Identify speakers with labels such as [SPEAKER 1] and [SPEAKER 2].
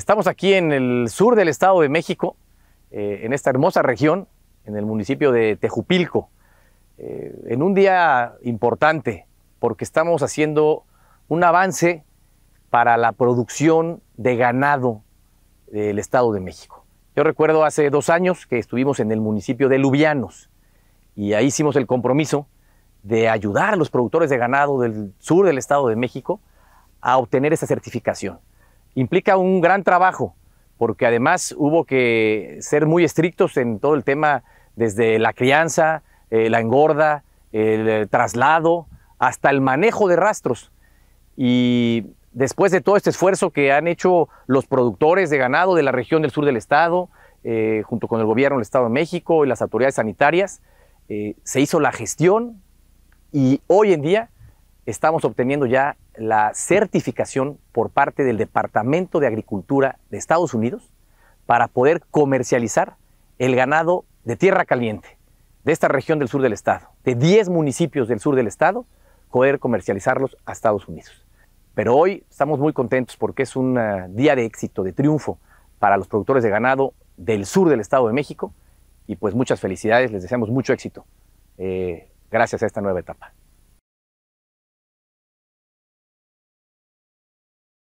[SPEAKER 1] Estamos aquí en el sur del Estado de México, eh, en esta hermosa región, en el municipio de Tejupilco, eh, en un día importante, porque estamos haciendo un avance para la producción de ganado del Estado de México. Yo recuerdo hace dos años que estuvimos en el municipio de Lubianos y ahí hicimos el compromiso de ayudar a los productores de ganado del sur del Estado de México a obtener esa certificación implica un gran trabajo, porque además hubo que ser muy estrictos en todo el tema, desde la crianza, eh, la engorda, el eh, traslado, hasta el manejo de rastros. Y después de todo este esfuerzo que han hecho los productores de ganado de la región del sur del estado, eh, junto con el gobierno del Estado de México y las autoridades sanitarias, se hizo la gestión y hoy en día estamos obteniendo ya la certificación por parte del Departamento de Agricultura de Estados Unidos para poder comercializar el ganado de tierra caliente de esta región del sur del estado, de 10 municipios del sur del estado, poder comercializarlos a Estados Unidos. Pero hoy estamos muy contentos porque es un eh, día de éxito, de triunfo para los productores de ganado del sur del estado de México y pues muchas felicidades, les deseamos mucho éxito eh, gracias a esta nueva etapa.